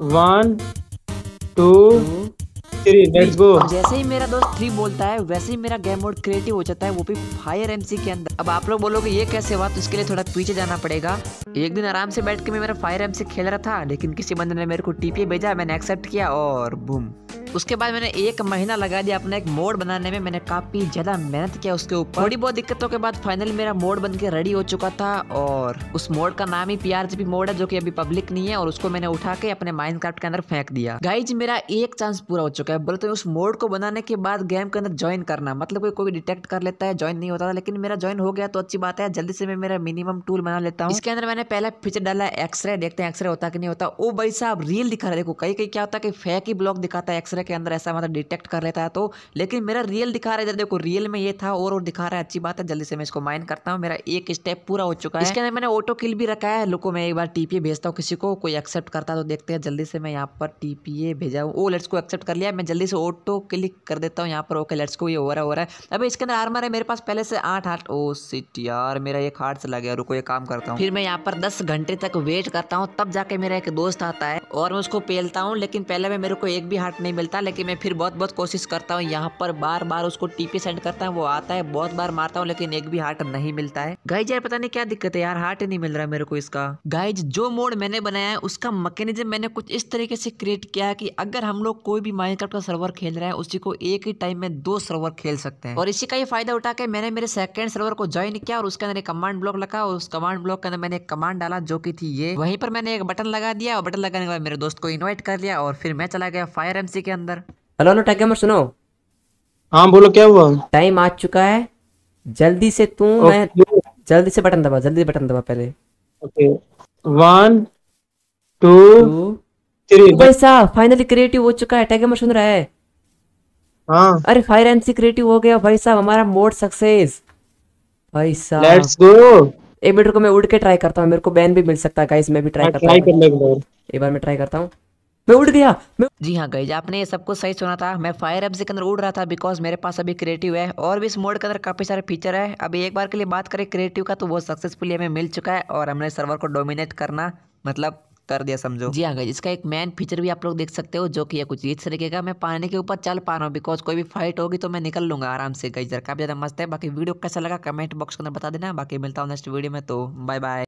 one two three let's go जैसे ही मेरा दोस्त थ्री बोलता है वैसे ही मेरा गेम मोड क्रिएटिव हो जाता है वो भी फायर एमसी के अंदर अब आप लोग बोलोगे ये कैसे हुआ तो इसके लिए थोड़ा पीछे जाना पड़ेगा एक दिन आराम से बैठ के मैं मेरा फायर एम से खेल रहा था लेकिन किसी बंदे ने मेरे को टीपी भेजा मैंने एक्सेप्ट किया और बूम उसके बाद मैंने एक महीना लगा दिया अपना एक मोड बनाने में मैंने काफी ज्यादा मेहनत किया उसके ऊपर थोड़ी बहुत दिक्कतों के बाद फाइनली मेरा मोड बन के रेडी हो चुका था और उस मोड का नाम ही पीआरजीपी मोड है जो कि अभी पब्लिक नहीं है और उसको मैंने उठा के अपने माइंड के अंदर फेंक दिया गाइज मेरा एक चांस पूरा हो चुका है बोलते तो उस मोड को बनाने के बाद गेम के अंदर ज्वाइन करना मतलब कोई कोई डिटेक्ट कर लेता है ज्वाइन नहीं होता था लेकिन मेरा ज्वाइन हो गया तो अच्छी बात है जल्दी से मैं मेरा मिनिमम टूल बना लेता हूँ इसके अंदर मैंने पहला फीचर डाला है एक्सरे देखते हैं एक्सरे होता कि नहीं होता वो भाई साहब रियल दिखा रहे देखो कहीं कहीं क्या होता है कि फेक ही ब्लॉक दिखाता है एक्सरे के अंदर ऐसा मतलब डिटेक्ट कर लेता है तो लेकिन मेरा रियल दिखा रहा है इधर देखो रियल में ये था और और दिखा रहा है अच्छी बात है जल्दी से मैं इसको माइन करता हूँ मेरा एक स्टेप पूरा हो चुका है इसके अंदर मैंने ऑटो किल भी रखा है लोगों मैं एक बार टीपीए भेजता हूँ किसी को कोई एक्सेप्ट करता है तो देखते हैं जल्दी से मैं यहाँ पर टीपीए भेजा हूँ ओ लेट्स को एक्सेप्ट कर लिया मैं जल्दी से ऑटो क्लिक कर देता हूँ यहाँ पर ओके लेट्स को ये हो रहा हो रहा है अभी इसके अंदर आर्मर है मेरे पास पहले से आठ आठ ओ सिट यार मेरा एक हार्ट से लग गया रुको ये काम करता हूँ फिर मैं यहाँ पर दस घंटे तक वेट करता हूँ तब जाके मेरा एक दोस्त आता है और मैं उसको पेलता हूँ लेकिन पहले में मेरे को एक भी हार्ट नहीं मिलता लेकिन मैं फिर बहुत बहुत कोशिश करता हूँ यहाँ पर बार बार उसको टीपी सेंड करता हूँ वो आता है बहुत बार मारता हूँ लेकिन एक भी हार्ट नहीं मिलता है गाइज यार पता नहीं क्या दिक्कत है यार हार्ट नहीं मिल रहा है मेरे को इसका गाइज जो मोड मैंने बनाया है उसका मैकेनिज्म मैंने कुछ इस तरीके से क्रिएट किया है की अगर हम लोग कोई भी माइनक्राफ्ट का सर्वर खेल रहे हैं उसी को एक ही टाइम में दो सर्वर खेल सकते हैं और इसी का ही फायदा उठा के मैंने मेरे सेकंड सर्वर को ज्वाइन किया और उसके अंदर एक कमांड ब्लॉक लगा और उस कमांड ब्लॉक के अंदर मैंने कमांड सामान डाला जो कि थी ये वहीं पर मैंने एक बटन लगा दिया और बटन लगाने के बाद मेरे दोस्त को इन्वाइट कर लिया और फिर मैं चला गया फायर एमसी के अंदर हेलो हेलो टैग सुनो हाँ बोलो क्या हुआ टाइम आ चुका है जल्दी से तू मैं जल्दी से बटन दबा जल्दी बटन दबा पहले ओके वन टू थ्री भाई साहब फाइनली क्रिएटिव हो चुका है टैग सुन रहा है हाँ अरे फायर एमसी क्रिएटिव हो गया भाई साहब हमारा मोड सक्सेस भाई साहब लेट्स गो एक मिनट को मैं उड़ के ट्राई करता हूँ मेरे को बैन भी मिल सकता है गाइस मैं भी ट्राई हाँ, करता हूँ एक बार मैं ट्राई करता हूँ मैं उड़ गया मैं जी हाँ गई आपने ये सब कुछ सही सुना था मैं फायर एप्स के अंदर उड़ रहा था बिकॉज मेरे पास अभी क्रिएटिव है और भी इस मोड के अंदर काफी सारे फीचर है अभी एक बार के लिए बात करें क्रिएटिव का तो वो सक्सेसफुली हमें मिल चुका है और हमने सर्वर को डोमिनेट करना मतलब कर दिया समझो जी हाँ इसका एक मेन फीचर भी आप लोग देख सकते हो जो कि कुछ इस तरीके का मैं पानी के ऊपर चल पा रहा हूँ बिकॉज कोई भी फाइट होगी तो मैं निकल लूंगा आराम से गई काफ़ी ज़्यादा मस्त है बाकी वीडियो कैसा लगा कमेंट बॉक्स के अंदर बता देना बाकी मिलता हूँ नेक्स्ट वीडियो में तो बाय बाय